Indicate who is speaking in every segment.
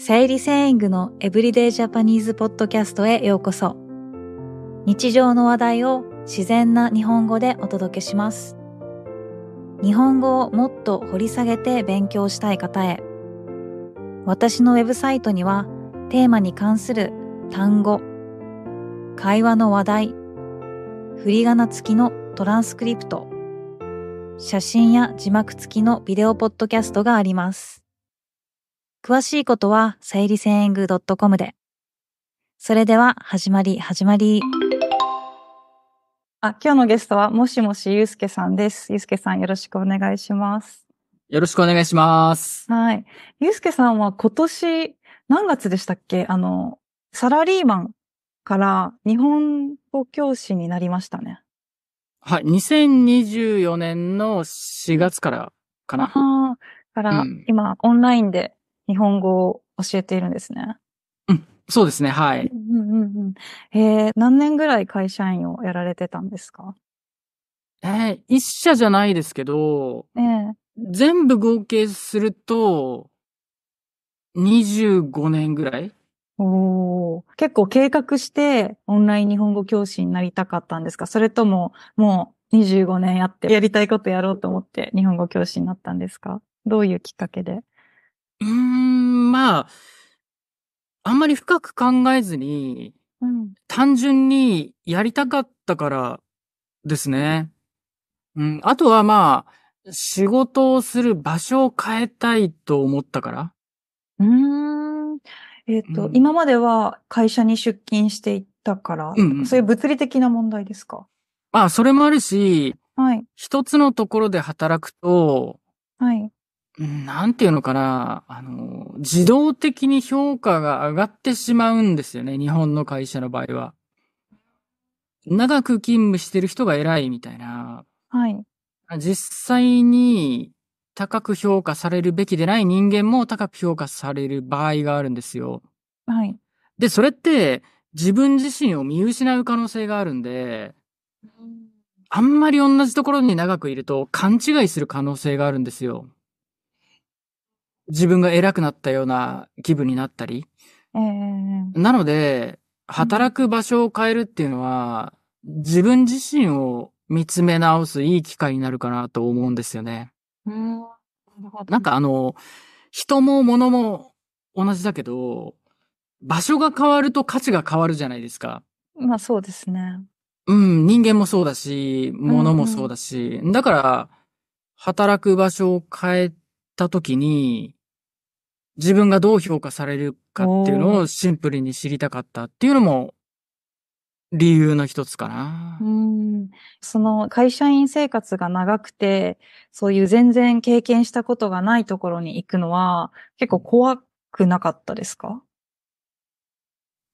Speaker 1: 生理セイングのエブリデイジャパニーズポッドキャストへようこそ。日常の話題を自然な日本語でお届けします。日本語をもっと掘り下げて勉強したい方へ。私のウェブサイトにはテーマに関する単語、会話の話題、振り仮名付きのトランスクリプト、写真や字幕付きのビデオポッドキャストがあります。詳しいことは、整理千円具 .com で。それでは、始まり、始まり。あ、今日のゲストは、もしもしゆうすけさんです。ゆうすけさん、よろしくお願いします。
Speaker 2: よろしくお願いします。はい。ゆうすけさんは今
Speaker 1: 年、何月でしたっけあの、サラリーマンから日本語教師になりましたね。
Speaker 2: はい。2024年の4月からかな。
Speaker 1: から、今、オンラインで日本語を教えているんですね。
Speaker 2: うん、そうですね、はい。う
Speaker 1: んうんうん、えー、何年ぐらい会社員をやられてたんですか
Speaker 2: えー、一社じゃないですけど、えー、全部合計すると、25年ぐらい
Speaker 1: お結構計画してオンライン日本語教師になりたかったんですかそれとも、もう25年やってやりたいことやろうと思って日本語教師になったんですかどういうきっかけでう
Speaker 2: んまあ、あんまり深く考えずに、うん、単純にやりたかったからですね。うん、あとはまあ、仕事をする場所を変えたいと思ったから。うー
Speaker 1: ん。えっ、ー、と、うん、今までは会社に出勤していたから、うんうん、そういう物理的な問題ですか
Speaker 2: まあ、それもあるし、はい。一つのところで働くと、はい。なんていうのかな、あの、自動的に評価が上がってしまうんですよね、日本の会社の場合は。長く勤務してる人が偉いみたいな。はい。実際に高く評価されるべきでない人間も高く評価される場合があるんですよ。はい。で、それって自分自身を見失う可能性があるんで、あんまり同じところに長くいると勘違いする可能性があるんですよ。自分が偉くなったような気分になったり。えー、なので、働く場所を変えるっていうのは、自分自身を見つめ直すいい機会になるかなと思うんですよね。うん、なんかあの、人も物も同じだけど、場所が変わると価値が変わるじゃないですか。
Speaker 1: まあそうですね。
Speaker 2: うん、人間もそうだし、物もそうだし、うん、だから、働く場所を変えた時に、自分がどう評価されるかっていうのをシンプルに知りたかったっていうのも理由の一つかな。
Speaker 1: うん。その会社員生活が長くて、そういう全然経験したことがないところに行くのは結構怖くなかったですか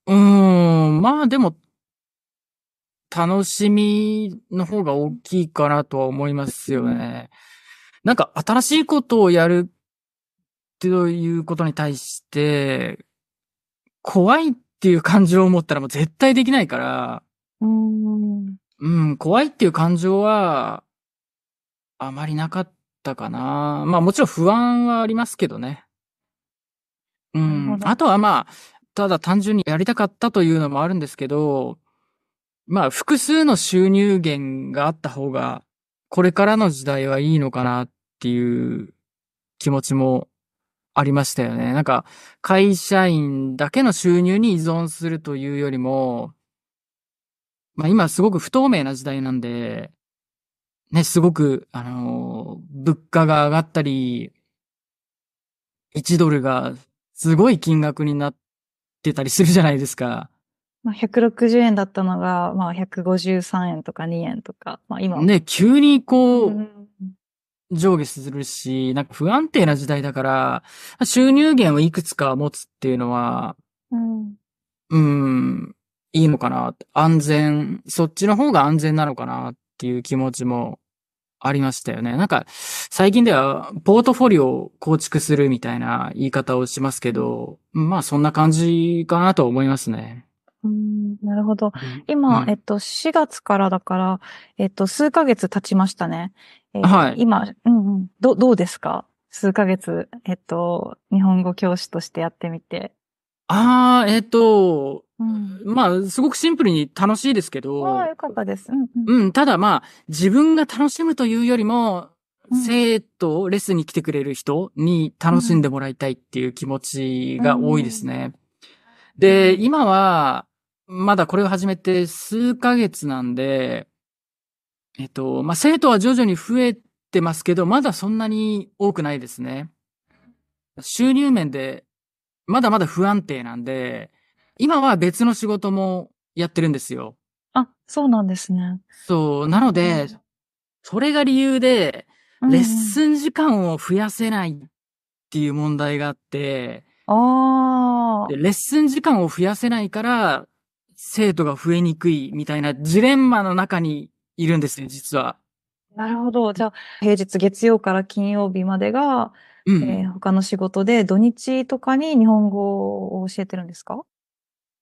Speaker 2: うん。まあでも、楽しみの方が大きいかなとは思いますよね。なんか新しいことをやるっていうことに対して、怖いっていう感情を持ったらもう絶対できないから、うん、怖いっていう感情は、あまりなかったかな。まあもちろん不安はありますけどね。うん。あとはまあ、ただ単純にやりたかったというのもあるんですけど、まあ複数の収入源があった方が、これからの時代はいいのかなっていう気持ちもありましたよね。なんか、会社員だけの収入に依存するというよりも、まあ今すごく不透明な時代なんで、ね、すごく、あのー、物価が上がったり、1ドルがすごい金額になってたりするじゃないですか。
Speaker 1: まあ、160円だったのが、まあ、153円とか2円とか、まあ今。ね、
Speaker 2: 急にこう、うん上下するし、なんか不安定な時代だから、収入源をいくつか持つっていうのは、うん、うん、いいのかな。安全、そっちの方が安全なのかなっていう気持ちもありましたよね。なんか、最近では、ポートフォリオを構築するみたいな言い方をしますけど、まあそんな感じかなと思いますね。
Speaker 1: うん、なるほど。今、うん、えっと、4月からだから、えっと、数ヶ月経ちましたね。えー、はい。今、うんうん。ど、どうですか数ヶ月、えっと、日本語教師としてやってみて。
Speaker 2: ああ、えっ、と、うん、まあ、すごくシンプルに楽しいですけど。ああ、よかったです。うん、うん、うん。ただまあ、自分が楽しむというよりも、生徒、レッスンに来てくれる人に楽しんでもらいたいっていう気持ちが多いですね。で、今は、まだこれを始めて数ヶ月なんで、えっと、まあ、生徒は徐々に増えてますけど、まだそんなに多くないですね。収入面で、まだまだ不安定なんで、今は別の仕事もやってるんですよ。あ、そうなんですね。そう。なので、うん、それが理由で、レッスン時間を増やせないっていう問題があって、ああ。レッスン時間を増やせないから、生徒が増えにくいみたいなジレンマの中にいるんですね、実は。
Speaker 1: なるほど。じゃあ、平日月曜から金曜日までが、うんえー、他の仕事で土日とかに日本語を教えてるんですか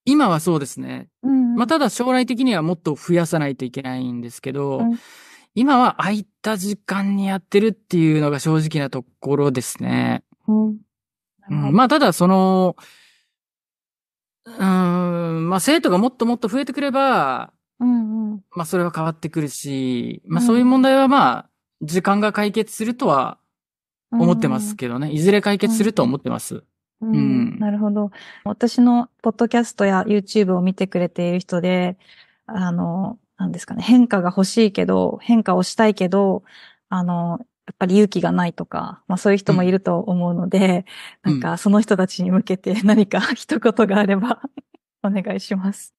Speaker 2: 今はそうですね。うん、まあ、ただ将来的にはもっと増やさないといけないんですけど、うん、今は空いた時間にやってるっていうのが正直なところですね。うん、まあ、ただその、うん、まあ生徒がもっともっと増えてくれば、うんうん、まあそれは変わってくるし、まあそういう問題はまあ、時間が解決するとは思ってますけどね、うん、いずれ解決するとは思ってます。うん、う
Speaker 1: ん、なるほど。私のポッドキャストや YouTube を見てくれている人で、あの、なんですかね、変化が欲しいけど、変化をしたいけど、あの、やっぱり勇気がないとか、まあそういう人もいると思うので、うん、なんかその人たちに向けて 何か 一言があれば お願いします。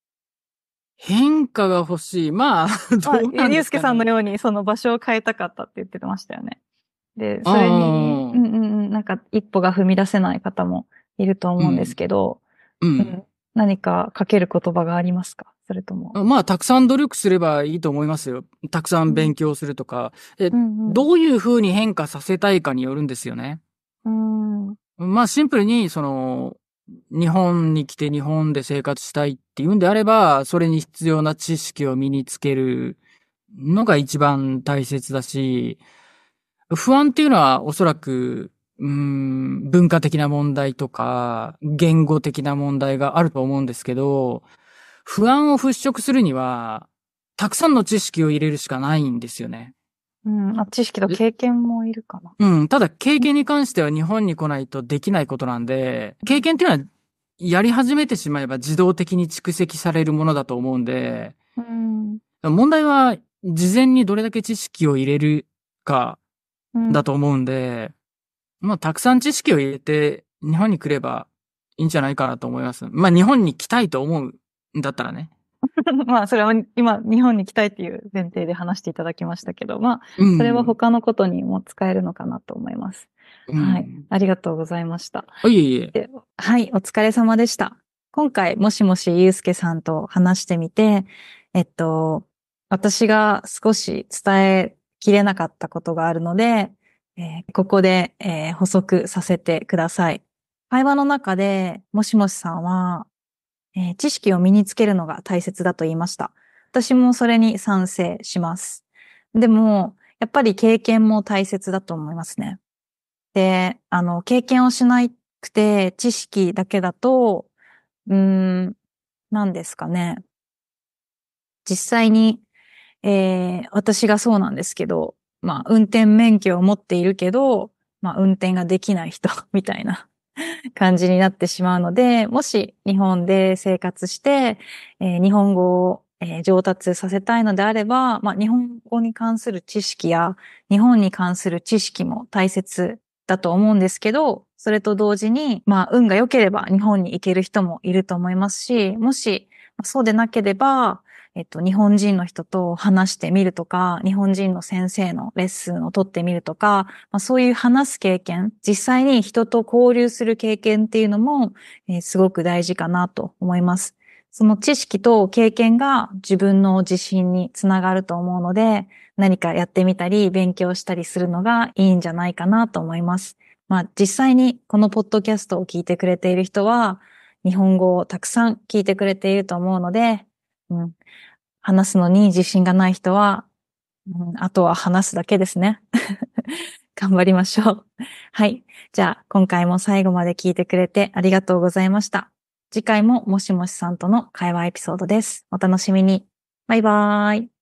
Speaker 1: 変化が欲しい。まあ、どうなんですか、ね、ゆうすけさんのようにその場所を変えたかったって言ってましたよね。で、それに、うんうん、なんか一歩が踏み出せない方もいると思うんですけど、うん、うん、何かかける言葉がありますかそれとも。
Speaker 2: まあ、たくさん努力すればいいと思いますよ。たくさん勉強するとか。うんうんうん、どういうに変化させたいかによるんですよね。うん、まあ、シンプルに、その、日本に来て日本で生活したいっていうんであれば、それに必要な知識を身につけるのが一番大切だし、不安っていうのはおそらくうん、文化的な問題とか、言語的な問題があると思うんですけど、不安を払拭するには、たくさんの知識を入れるしかないんですよね。
Speaker 1: うん、あ知識と経験もいるか
Speaker 2: な。うん、ただ経験に関しては日本に来ないとできないことなんで、経験っていうのはやり始めてしまえば自動的に蓄積されるものだと思うんで、うん、問題は事前にどれだけ知識を入れるかだと思うんで、うんまあ、たくさん知識を入れて、日本に来ればいいんじゃないかなと思います。まあ、日本に来たいと思うんだったらね。
Speaker 1: まあ、それは今、日本に来たいっていう前提で話していただきましたけど、まあ、それは他のことにも使えるのかなと思います。うん、はい。ありがとうございました。いえいえ。はい、お疲れ様でした。今回、もしもし、ゆうすけさんと話してみて、えっと、私が少し伝えきれなかったことがあるので、えー、ここで、えー、補足させてください。会話の中で、もしもしさんは、えー、知識を身につけるのが大切だと言いました。私もそれに賛成します。でも、やっぱり経験も大切だと思いますね。で、あの、経験をしなくて、知識だけだと、うん、何ですかね。実際に、えー、私がそうなんですけど、まあ、運転免許を持っているけど、まあ、運転ができない人 みたいな 感じになってしまうので、もし日本で生活して、えー、日本語を、え上達させたいのであれば、まあ、日本語に関する知識や、日本に関する知識も大切だと思うんですけど、それと同時に、まあ、運が良ければ日本に行ける人もいると思いますし、もし、そうでなければ、えっと、日本人の人と話してみるとか、日本人の先生のレッスンを取ってみるとか、まあ、そういう話す経験、実際に人と交流する経験っていうのも、えー、すごく大事かなと思います。その知識と経験が自分の自信につながると思うので、何かやってみたり勉強したりするのがいいんじゃないかなと思います。まあ実際にこのポッドキャストを聞いてくれている人は、日本語をたくさん聞いてくれていると思うので、うん、話すのに自信がない人は、うん、あとは話すだけですね。頑張りましょう。はい。じゃあ、今回も最後まで聞いてくれてありがとうございました。次回ももしもしさんとの会話エピソードです。お楽しみに。バイバーイ。